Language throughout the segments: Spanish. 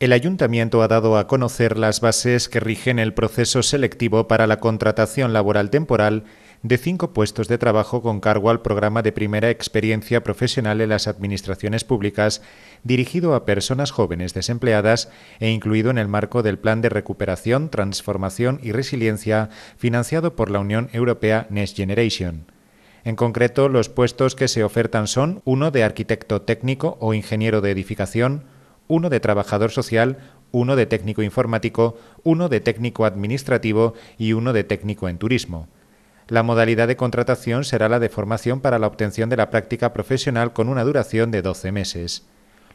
el Ayuntamiento ha dado a conocer las bases que rigen el proceso selectivo para la contratación laboral temporal de cinco puestos de trabajo con cargo al programa de primera experiencia profesional en las administraciones públicas, dirigido a personas jóvenes desempleadas e incluido en el marco del Plan de Recuperación, Transformación y Resiliencia financiado por la Unión Europea Next Generation. En concreto, los puestos que se ofertan son uno de arquitecto técnico o ingeniero de edificación, uno de trabajador social, uno de técnico informático, uno de técnico administrativo y uno de técnico en turismo. La modalidad de contratación será la de formación para la obtención de la práctica profesional con una duración de 12 meses.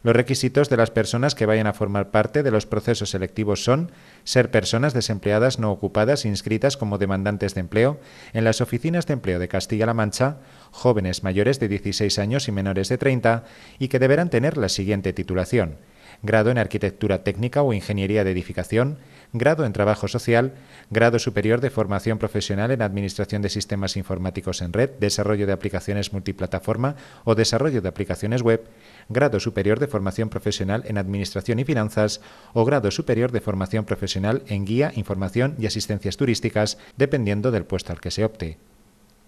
Los requisitos de las personas que vayan a formar parte de los procesos selectivos son ser personas desempleadas no ocupadas inscritas como demandantes de empleo en las oficinas de empleo de Castilla-La Mancha, jóvenes mayores de 16 años y menores de 30 y que deberán tener la siguiente titulación grado en Arquitectura Técnica o Ingeniería de Edificación, grado en Trabajo Social, grado superior de formación profesional en Administración de Sistemas Informáticos en Red, Desarrollo de Aplicaciones Multiplataforma o Desarrollo de Aplicaciones Web, grado superior de formación profesional en Administración y Finanzas o grado superior de formación profesional en Guía, Información y Asistencias Turísticas, dependiendo del puesto al que se opte.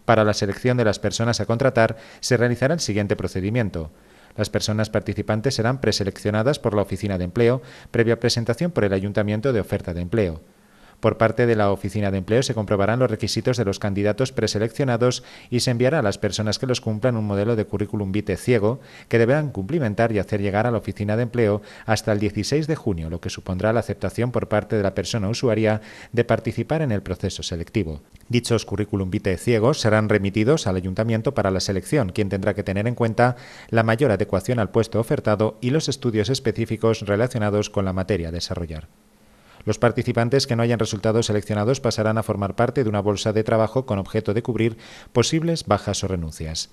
Para la selección de las personas a contratar se realizará el siguiente procedimiento. Las personas participantes serán preseleccionadas por la Oficina de Empleo previa presentación por el Ayuntamiento de oferta de empleo. Por parte de la Oficina de Empleo se comprobarán los requisitos de los candidatos preseleccionados y se enviará a las personas que los cumplan un modelo de currículum vitae ciego que deberán cumplimentar y hacer llegar a la Oficina de Empleo hasta el 16 de junio, lo que supondrá la aceptación por parte de la persona usuaria de participar en el proceso selectivo. Dichos currículum vitae ciegos serán remitidos al ayuntamiento para la selección, quien tendrá que tener en cuenta la mayor adecuación al puesto ofertado y los estudios específicos relacionados con la materia a desarrollar. Los participantes que no hayan resultado seleccionados pasarán a formar parte de una bolsa de trabajo con objeto de cubrir posibles bajas o renuncias.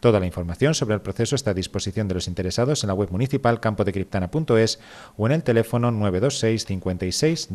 Toda la información sobre el proceso está a disposición de los interesados en la web municipal campodecriptana.es o en el teléfono 926 56